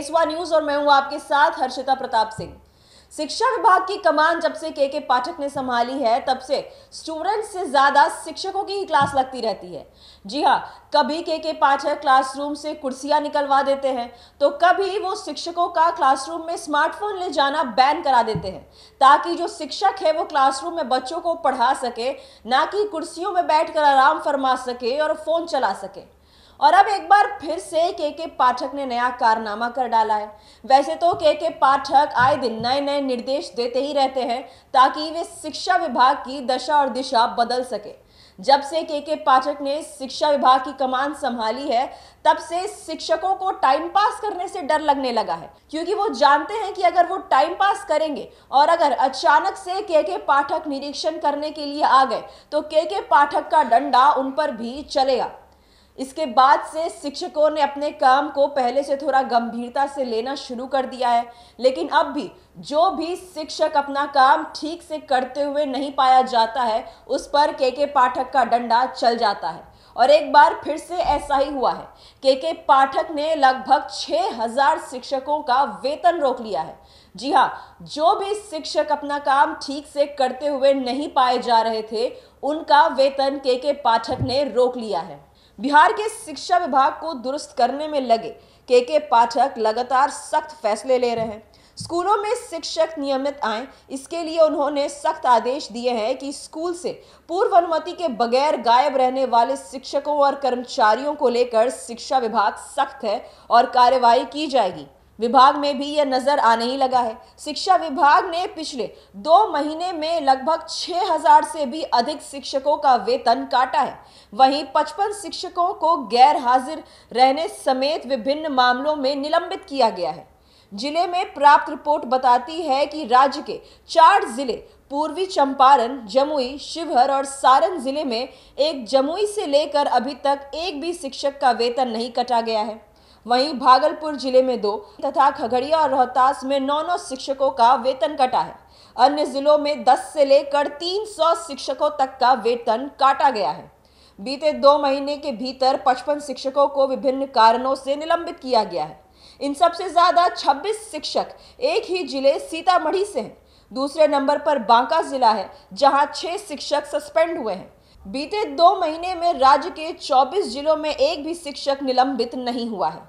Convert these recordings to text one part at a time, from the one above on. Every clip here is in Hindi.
पेशवा न्यूज और मैं हूं आपके साथ हर्षिता प्रताप सिंह शिक्षा विभाग की कमान जब से के के पाठक ने संभाली है तब से स्टूडेंट से ज्यादा शिक्षकों की ही क्लास लगती रहती है जी हाँ कभी के के पाठक क्लासरूम से कुर्सियां निकलवा देते हैं तो कभी वो शिक्षकों का क्लासरूम में स्मार्टफोन ले जाना बैन करा देते हैं ताकि जो शिक्षक है वो क्लासरूम में बच्चों को पढ़ा सके ना कि कुर्सियों में बैठ आराम फरमा सके और फोन चला सके और अब एक बार फिर से के के पाठक ने नया कारनामा कर डाला है वैसे तो के के पाठक आए दिन नए नए निर्देश देते ही रहते हैं ताकि वे शिक्षा विभाग की दशा और दिशा बदल सके जब से के के पाठक ने शिक्षा विभाग की कमान संभाली है तब से शिक्षकों को टाइम पास करने से डर लगने लगा है क्योंकि वो जानते हैं कि अगर वो टाइम पास करेंगे और अगर अचानक से के के पाठक निरीक्षण करने के लिए आ गए तो के के पाठक का डंडा उन पर भी चलेगा इसके बाद से शिक्षकों ने अपने काम को पहले से थोड़ा गंभीरता से लेना शुरू कर दिया है लेकिन अब भी जो भी शिक्षक अपना काम ठीक से करते हुए नहीं पाया जाता है उस पर के के पाठक का डंडा चल जाता है और एक बार फिर से ऐसा ही हुआ है के के पाठक ने लगभग 6000 शिक्षकों का वेतन रोक लिया है जी हाँ जो भी शिक्षक अपना काम ठीक से करते हुए नहीं पाए जा रहे थे उनका वेतन के के पाठक ने रोक लिया है बिहार के शिक्षा विभाग को दुरुस्त करने में लगे के के पाठक लगातार सख्त फैसले ले रहे हैं स्कूलों में शिक्षक नियमित आए इसके लिए उन्होंने सख्त आदेश दिए हैं कि स्कूल से पूर्व अनुमति के बगैर गायब रहने वाले शिक्षकों और कर्मचारियों को लेकर शिक्षा विभाग सख्त है और कार्यवाही की जाएगी विभाग में भी यह नज़र आने ही लगा है शिक्षा विभाग ने पिछले दो महीने में लगभग 6000 से भी अधिक शिक्षकों का वेतन काटा है वहीं 55 शिक्षकों को गैर हाजिर रहने समेत विभिन्न मामलों में निलंबित किया गया है जिले में प्राप्त रिपोर्ट बताती है कि राज्य के चार जिले पूर्वी चंपारण जमुई शिवहर और सारण जिले में एक जमुई से लेकर अभी तक एक भी शिक्षक का वेतन नहीं कटा गया है वहीं भागलपुर जिले में दो तथा खगड़िया और रोहतास में नौ नौ शिक्षकों का वेतन कटा है अन्य जिलों में 10 से लेकर 300 शिक्षकों तक का वेतन काटा गया है बीते दो महीने के भीतर 55 शिक्षकों को विभिन्न कारणों से निलंबित किया गया है इन सबसे ज़्यादा 26 शिक्षक एक ही जिले सीतामढ़ी से हैं दूसरे नंबर पर बांका जिला है जहां छह शिक्षक सस्पेंड हुए हैं बीते दो महीने में राज्य के 24 जिलों में एक भी शिक्षक निलंबित नहीं हुआ है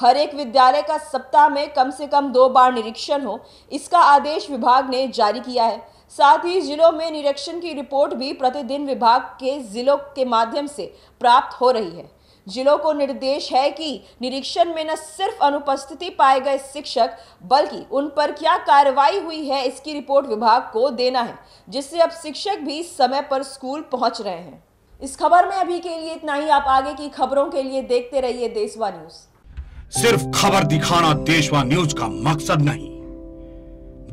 हर एक विद्यालय का सप्ताह में कम से कम दो बार निरीक्षण हो इसका आदेश विभाग ने जारी किया है साथ ही जिलों में निरीक्षण की रिपोर्ट भी प्रतिदिन विभाग के जिलों के माध्यम से प्राप्त हो रही है जिलों को निर्देश है कि निरीक्षण में न सिर्फ अनुपस्थिति पाए गए शिक्षक बल्कि उन पर क्या कार्रवाई हुई है इसकी रिपोर्ट विभाग को देना है जिससे अब शिक्षक भी समय पर स्कूल पहुंच रहे हैं इस खबर में अभी के लिए इतना ही आप आगे की खबरों के लिए देखते रहिए देशवा न्यूज सिर्फ खबर दिखाना देशवा न्यूज का मकसद नहीं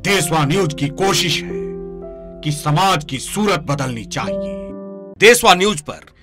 देशवा न्यूज की कोशिश है कि समाज की सूरत बदलनी चाहिए देशवा न्यूज पर